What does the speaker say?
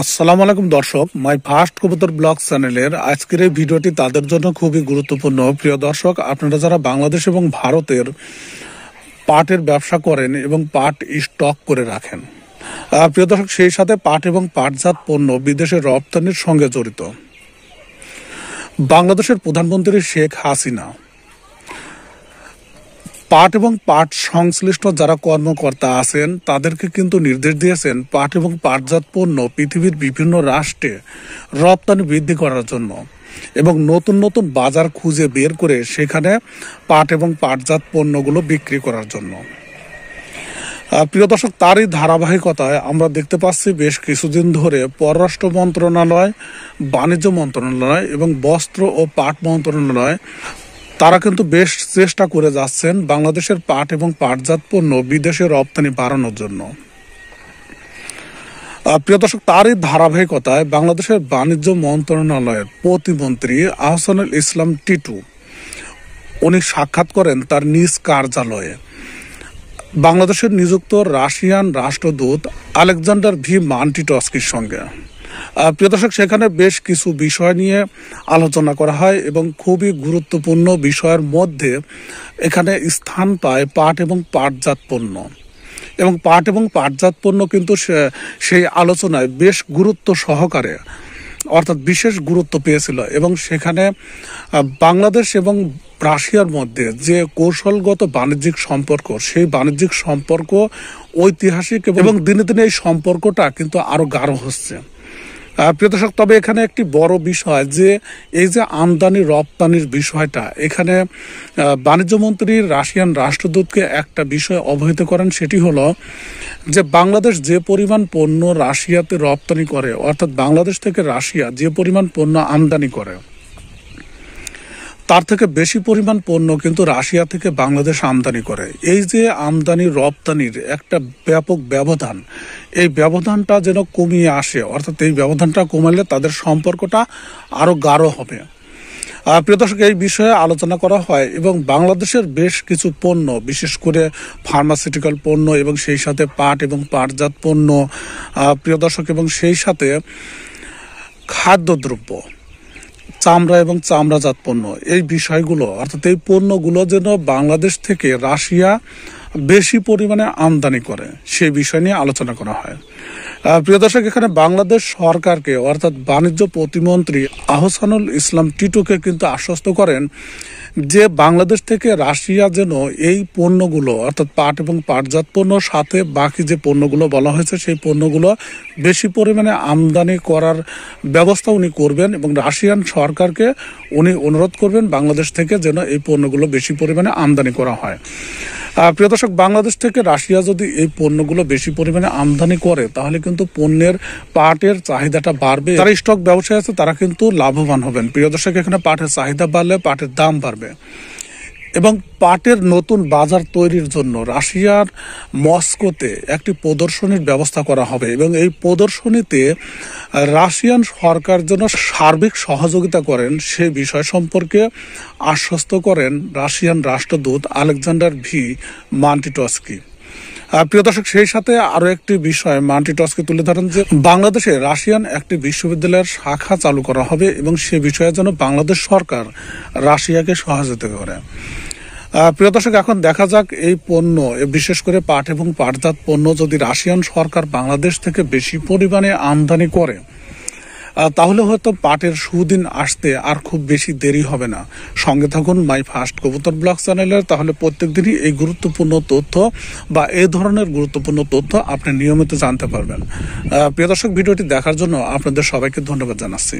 আসসালামু আলাইকুম দর্শক মাই ফার্স্ট কবুতর ব্লগ চ্যানেলের আজকের এই ভিডিওটি তাদের জন্য খুবই গুরুত্বপূর্ণ প্রিয় দর্শক আপনারা যারা বাংলাদেশ এবং ভারতের পাটের ব্যবসা করেন এবং পাট স্টক করে রাখেন প্রিয় দর্শক সেই সাথে পাট এবং পাটজাত পণ্য বিদেশে রপ্তানির সঙ্গে জড়িত বাংলাদেশের প্রধানমন্ত্রী শেখ হাসিনা পাট এবং পাট সংশ্লিষ্ট যারা কর্মকর্তা আছেন তাদেরকে কিন্তু নির্দেশ দিয়েছেন পাট এবং পাটজাত পণ্য পৃথিবীর বিভিন্ন রাষ্ট্রে রপ্তানি বৃদ্ধি করার জন্য এবং নতুন নতুন বাজার খুঁজে বের করে সেখানে পাট এবং পাটজাত পণ্যগুলো বিক্রি করার জন্য প্রিয় দর্শক তারই ধারাবাহিকতায় আমরা দেখতে পাচ্ছি বেশ কিছুদিন ধরে পররাষ্ট্র মন্ত্রণালয় বাণিজ্য মন্ত্রণালয় এবং বস্ত্র ও পাট মন্ত্রণালয় তারা কিন্তু বেশ চেষ্টা করে যাচ্ছেন বাংলাদেশের পাট এবং পাটজাত পণ্য বিদেশে রপ্তানি বাড়ানোর জন্য প্রিয় দর্শক তারই ধারাবাহিকতায় বাংলাদেশের বাণিজ্য মন্ত্রণালয়ের প্রতিমন্ত্রী আহসানুল ইসলাম টিটু উনি সাক্ষাৎ করেন তার নিজ কার্যালয়ে বাংলাদেশের নিযুক্ত রাশিয়ান রাষ্ট্রদূত আলেকজান্ডার ভি মান্টিটস্কির সঙ্গে প্রিয় দর্শক সেখানে বেশ কিছু বিষয় নিয়ে আলোচনা করা হয় এবং খুবই গুরুত্বপূর্ণ বিষয়ের মধ্যে এখানে স্থান পায় পাট এবং পাটজাত পণ্য এবং পাট এবং পাটজাত পণ্য কিন্তু সেই আলোচনায় বেশ গুরুত্ব সহকারে অর্থাৎ বিশেষ গুরুত্ব পেয়েছিল এবং সেখানে বাংলাদেশ এবং রাশিয়ার মধ্যে যে কৌশলগত বাণিজ্যিক সম্পর্ক সেই বাণিজ্যিক সম্পর্ক ঐতিহাসিক এবং দিনে দিনে এই সম্পর্কটা কিন্তু আরও গাঢ় হচ্ছে প্রিয় দর্শক তবে এখানে একটি বড় বিষয় যে এই যে আমদানি রপ্তানির বিষয়টা এখানে বাণিজ্যমন্ত্রী রাশিয়ান রাষ্ট্রদূতকে একটা বিষয় অবহিত করেন সেটি হলো যে বাংলাদেশ যে পরিমাণ পণ্য রাশিয়াতে রপ্তানি করে অর্থাৎ বাংলাদেশ থেকে রাশিয়া যে পরিমাণ পণ্য আমদানি করে তার থেকে বেশি পরিমাণ পণ্য কিন্তু রাশিয়া থেকে বাংলাদেশ আমদানি করে এই যে আমদানি রপ্তানির একটা ব্যাপক ব্যবধান এই ব্যবধানটা যেন কমিয়ে আসে অর্থাৎ এই ব্যবধানটা কমালে তাদের সম্পর্কটা আরও গাঢ় হবে প্রিয় দর্শক এই বিষয়ে আলোচনা করা হয় এবং বাংলাদেশের বেশ কিছু পণ্য বিশেষ করে ফার্মাসিউটিক্যাল পণ্য এবং সেই সাথে পাট এবং পাটজাত পণ্য প্রিয় দর্শক এবং সেই সাথে খাদ্যদ্রব্য চামড়া এবং চামড়াজাত পণ্য এই বিষয়গুলো অর্থাৎ এই পণ্যগুলো যেন বাংলাদেশ থেকে রাশিয়া বেশি পরিমাণে আমদানি করে সেই বিষয় নিয়ে আলোচনা করা হয় প্রিয় দর্শক এখানে বাংলাদেশ সরকারকে অর্থাৎ বাণিজ্য প্রতিমন্ত্রী আহসানুল ইসলাম টিটুকে কিন্তু আশ্বস্ত করেন যে বাংলাদেশ থেকে রাশিয়া যেন এই পণ্যগুলো অর্থাৎ পাট এবং পাটজাত পণ্য সাথে বাকি যে পণ্যগুলো বলা হয়েছে সেই পণ্যগুলো বেশি পরিমাণে আমদানি করার ব্যবস্থা উনি করবেন এবং রাশিয়ান সরকারকে উনি অনুরোধ করবেন বাংলাদেশ থেকে যেন এই পণ্যগুলো বেশি পরিমাণে আমদানি করা হয় প্রিয় দর্শক বাংলাদেশ থেকে রাশিয়া যদি এই পণ্যগুলো বেশি পরিমাণে আমদানি করে তাহলে কিন্তু পণ্যের পাটের চাহিদাটা বাড়বে যারা স্টক ব্যবসায় আছে তারা কিন্তু লাভবান হবেন প্রিয় দর্শক এখানে পাটের চাহিদা বাড়লে পাটের দাম বাড়বে এবং পাটের নতুন বাজার তৈরির জন্য রাশিয়ার মস্কোতে একটি প্রদর্শনীর ব্যবস্থা করা হবে এবং এই প্রদর্শনীতে রাশিয়ান সরকার যেন সার্বিক সহযোগিতা করেন সে বিষয় সম্পর্কে আশ্বস্ত করেন রাশিয়ান রাষ্ট্রদূত আলেকজান্ডার ভি মান্টিটস্কি প্রিয় দর্শক সেই সাথে আরো একটি বিষয় মান্টি টসকে তুলে ধরেন যে বাংলাদেশে রাশিয়ান একটি বিশ্ববিদ্যালয়ের শাখা চালু করা হবে এবং সে বিষয়ে যেন বাংলাদেশ সরকার রাশিয়াকে সহযোগিতা করে প্রিয় দর্শক এখন দেখা যাক এই পণ্য বিশেষ করে পাট এবং পাটজাত পণ্য যদি রাশিয়ান সরকার বাংলাদেশ থেকে বেশি পরিমাণে আমদানি করে তাহলে হয়তো পাটের সুদিন আসতে আর খুব বেশি দেরি হবে না সঙ্গে থাকুন মাই ফার্স্ট কবুতর ব্লগ চ্যানেলের তাহলে প্রত্যেক দিনই এই গুরুত্বপূর্ণ তথ্য বা এ ধরনের গুরুত্বপূর্ণ তথ্য আপনি নিয়মিত জানতে পারবেন প্রিয় দর্শক ভিডিওটি দেখার জন্য আপনাদের সবাইকে ধন্যবাদ জানাচ্ছি